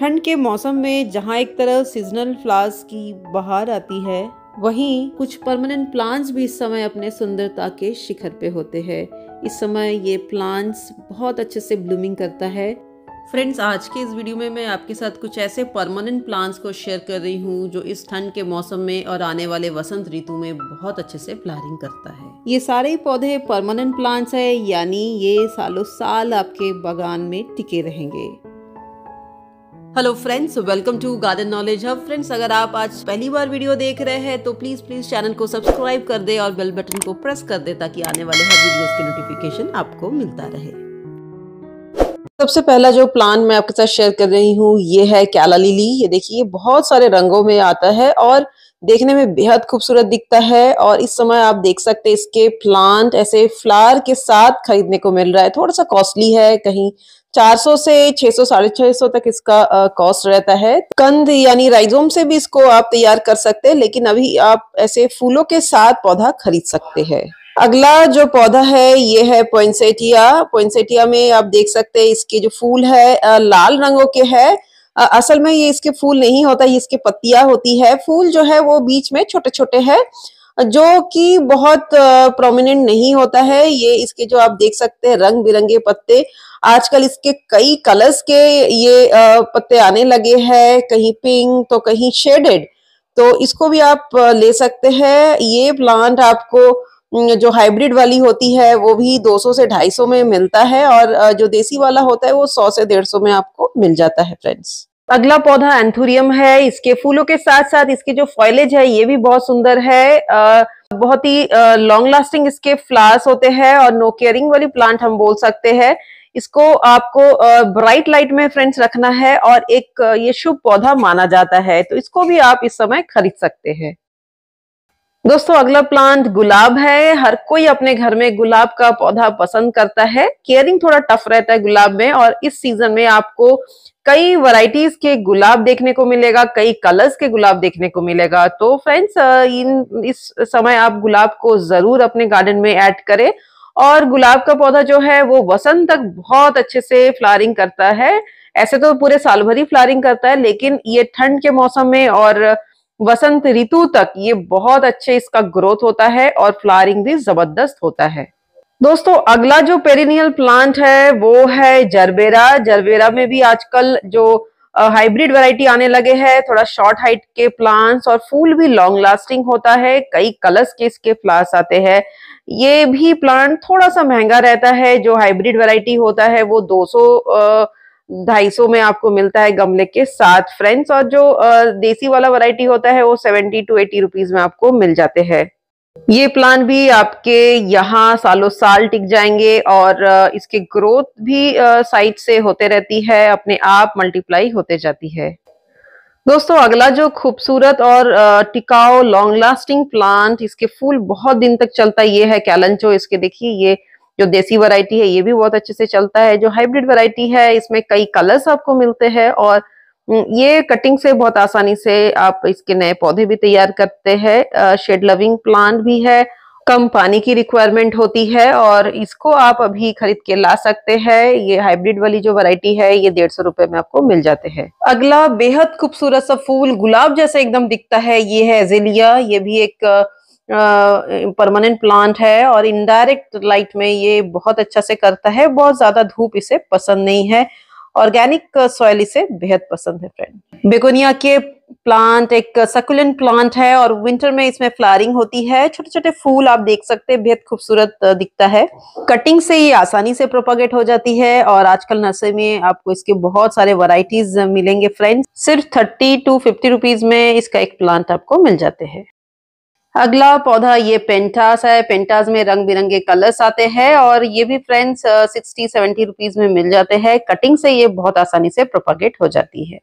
ठंड के मौसम में जहाँ एक तरफ सीजनल फ्लावर्स की बहार आती है वहीं कुछ परमानेंट प्लांट्स भी इस समय अपने सुंदरता के शिखर पे होते हैं इस समय ये प्लांट्स बहुत अच्छे से ब्लूमिंग करता है फ्रेंड्स आज के इस वीडियो में मैं आपके साथ कुछ ऐसे परमानेंट प्लांट्स को शेयर कर रही हूँ जो इस ठंड के मौसम में और आने वाले वसंत ऋतु में बहुत अच्छे से फ्लारिंग करता है ये सारे पौधे परमानेंट प्लांट्स है यानी ये सालों साल आपके बागान में टिके रहेंगे hello friends welcome to garden knowledge hub friends अगर आप आज पहली बार वीडियो देख रहे हैं तो प्लीज प्लीज चैनल को सब्सक्राइब कर दे और बेल बटन को प्रेस कर दे ताकि आने वाले हर वीडियोस की नोटिफिकेशन आपको मिलता रहे सबसे पहला जो प्लान मैं आपके साथ शेयर कर रही हूँ ये है कैला लिली ये देखिए बहुत सारे रंगों में आता है और देखने में बेहद खूबसूरत दिखता है और इस समय आप देख सकते हैं इसके प्लांट ऐसे फ्लावर के साथ खरीदने को मिल रहा है थोड़ा सा कॉस्टली है कहीं 400 से 600 साढ़े छह सौ तक इसका कॉस्ट रहता है कंद यानी राइजोम से भी इसको आप तैयार कर सकते हैं लेकिन अभी आप ऐसे फूलों के साथ पौधा खरीद सकते हैं अगला जो पौधा है ये है पोइंसेटिया पोइंसेटिया में आप देख सकते हैं इसके जो फूल है लाल रंगों के है असल में ये इसके फूल नहीं होता ये इसके पत्तियां होती है फूल जो है वो बीच में छोटे छोटे है जो कि बहुत प्रोमिनेंट नहीं होता है ये इसके जो आप देख सकते हैं रंग बिरंगे पत्ते आजकल इसके कई कलर्स के ये पत्ते आने लगे हैं कहीं पिंक तो कहीं शेडेड तो इसको भी आप ले सकते हैं ये प्लांट आपको जो हाइब्रिड वाली होती है वो भी 200 से 250 में मिलता है और जो देसी वाला होता है वो 100 से 150 में आपको मिल जाता है फ्रेंड्स अगला पौधा एंथुरियम है इसके फूलों के साथ साथ इसके जो फॉयलेज है ये भी बहुत सुंदर है बहुत ही लॉन्ग लास्टिंग इसके फ्लावर्स होते हैं और नो केयरिंग वाली प्लांट हम बोल सकते हैं इसको आपको ब्राइट लाइट में फ्रेंड्स रखना है और एक ये शुभ पौधा माना जाता है तो इसको भी आप इस समय खरीद सकते हैं दोस्तों अगला प्लांट गुलाब है हर कोई अपने घर में गुलाब का पौधा पसंद करता है केयरिंग थोड़ा टफ रहता है गुलाब में और इस सीजन में आपको कई वैरायटीज के गुलाब देखने को मिलेगा कई कलर्स के गुलाब देखने को मिलेगा तो फ्रेंड्स इन इस समय आप गुलाब को जरूर अपने गार्डन में ऐड करें और गुलाब का पौधा जो है वो वसंत तक बहुत अच्छे से फ्लारिंग करता है ऐसे तो पूरे साल भर ही फ्लारिंग करता है लेकिन ये ठंड के मौसम में और वसंत ऋतु तक ये बहुत अच्छे इसका ग्रोथ होता है और फ्लारिंग भी जबरदस्त होता है दोस्तों अगला जो पेरिनियल प्लांट है वो है जरबेरा जरबेरा में भी आजकल जो हाइब्रिड वैरायटी आने लगे हैं थोड़ा शॉर्ट हाइट के प्लांट्स और फूल भी लॉन्ग लास्टिंग होता है कई कलर्स के इसके फ्लावर्स आते हैं ये भी प्लांट थोड़ा सा महंगा रहता है जो हाइब्रिड वैरायटी होता है वो 200 सौ ढाई सौ में आपको मिलता है गमले के साथ फ्रेंड्स और जो देसी वाला वैरायटी होता है वो सेवेंटी टू एटी रुपीज में आपको मिल जाते हैं ये प्लांट भी आपके यहाँ सालों साल टिक जाएंगे और इसके ग्रोथ भी साइड से होते रहती है अपने आप मल्टीप्लाई होते जाती है दोस्तों अगला जो खूबसूरत और टिकाऊ लॉन्ग लास्टिंग प्लांट इसके फूल बहुत दिन तक चलता ये है कैलंचो इसके देखिए ये जो देसी वैरायटी है ये भी बहुत अच्छे से चलता है जो हाइब्रिड वैरायटी है इसमें कई कलर्स आपको मिलते हैं और हम्म, ये कटिंग से बहुत आसानी से आप इसके नए पौधे भी तैयार करते हैं शेड लविंग प्लांट भी है कम पानी की रिक्वायरमेंट होती है और इसको आप अभी खरीद के ला सकते हैं ये हाइब्रिड वाली जो वैरायटी है ये डेढ़ सौ रुपए में आपको मिल जाते हैं अगला बेहद खूबसूरत सा फूल गुलाब जैसे एकदम दिखता है ये है एजेलिया ये भी एक परमानेंट प्लांट है और इनडायरेक्ट लाइट में ये बहुत अच्छा से करता है बहुत ज्यादा धूप इसे पसंद नहीं है ऑर्गेनिक सॉइल इसे बेहद पसंद है फ्रेंड बेगोनिया के प्लांट एक सकुलेंट प्लांट है और विंटर में इसमें फ्लारिंग होती है छोटे छोटे फूल आप देख सकते हैं बेहद खूबसूरत दिखता है कटिंग से ये आसानी से प्रोपागेट हो जाती है और आजकल नर्सरी में आपको इसके बहुत सारे वैरायटीज मिलेंगे फ्रेंड्स सिर्फ थर्टी टू फिफ्टी रुपीज में इसका एक प्लांट आपको मिल जाते हैं अगला पौधा ये पेंटास है पेंटास में रंग बिरंगे कलर्स आते हैं और ये भी फ्रेंड्स सिक्सटी सेवेंटी रुपीज में मिल जाते हैं कटिंग से ये बहुत आसानी से प्रोपागेट हो जाती है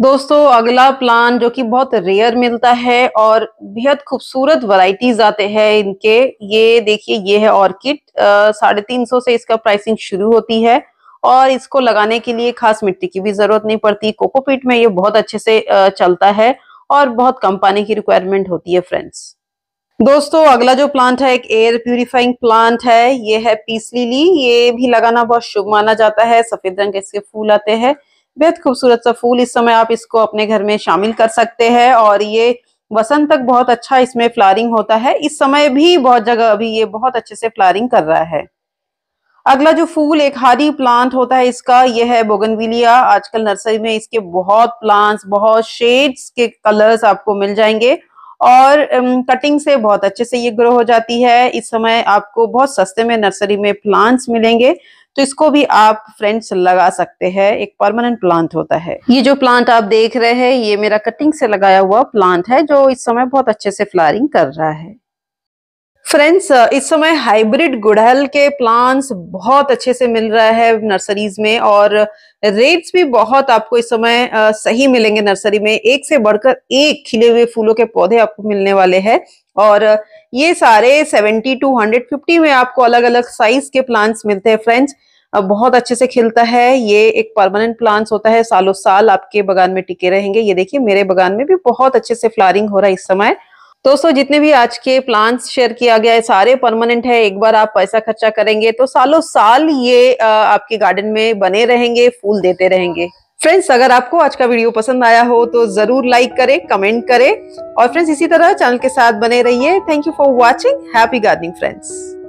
दोस्तों अगला प्लान जो कि बहुत रेयर मिलता है और बेहद खूबसूरत वराइटीज आते हैं इनके ये देखिए ये है ऑर्किड साढ़े तीन सौ से इसका प्राइसिंग शुरू होती है और इसको लगाने के लिए खास मिट्टी की भी जरूरत नहीं पड़ती कोकोपीट में ये बहुत अच्छे से चलता है और बहुत कम पानी की रिक्वायरमेंट होती है फ्रेंड्स दोस्तों अगला जो प्लांट है एक एयर प्यूरिफाइंग प्लांट है ये है पीस लिली ये भी लगाना बहुत शुभ माना जाता है सफेद रंग के इसके फूल आते हैं बेहद खूबसूरत सा फूल इस समय आप इसको अपने घर में शामिल कर सकते हैं और ये वसंत तक बहुत अच्छा इसमें फ्लारिंग होता है इस समय भी बहुत जगह अभी ये बहुत अच्छे से फ्लारिंग कर रहा है अगला जो फूल एक हारी प्लांट होता है इसका यह है बोगनविलिया आजकल नर्सरी में इसके बहुत प्लांट्स बहुत शेड्स के कलर्स आपको मिल जाएंगे और कटिंग से बहुत अच्छे से ये ग्रो हो जाती है इस समय आपको बहुत सस्ते में नर्सरी में प्लांट्स मिलेंगे तो इसको भी आप फ्रेंड्स लगा सकते हैं एक परमानेंट प्लांट होता है ये जो प्लांट आप देख रहे हैं ये मेरा कटिंग से लगाया हुआ प्लांट है जो इस समय बहुत अच्छे से फ्लारिंग कर रहा है फ्रेंड्स uh, इस समय हाइब्रिड गुड़हल के प्लांट्स बहुत अच्छे से मिल रहा है नर्सरीज में और रेट्स भी बहुत आपको इस समय uh, सही मिलेंगे नर्सरी में एक से बढ़कर एक खिले हुए फूलों के पौधे आपको मिलने वाले हैं और uh, ये सारे 70 टू 150 में आपको अलग अलग साइज के प्लांट्स मिलते हैं फ्रेंड्स बहुत अच्छे से खिलता है ये एक परमानेंट प्लांट्स होता है सालों साल आपके बगान में टिके रहेंगे ये देखिए मेरे बगान में भी बहुत अच्छे से फ्लारिंग हो रहा है इस समय दोस्तों जितने भी आज के प्लान्स शेयर किया गया है सारे परमानेंट है एक बार आप पैसा खर्चा करेंगे तो सालों साल ये आपके गार्डन में बने रहेंगे फूल देते रहेंगे फ्रेंड्स अगर आपको आज का वीडियो पसंद आया हो तो जरूर लाइक करें कमेंट करें और फ्रेंड्स इसी तरह चैनल के साथ बने रहिए thank you for watching happy gardening friends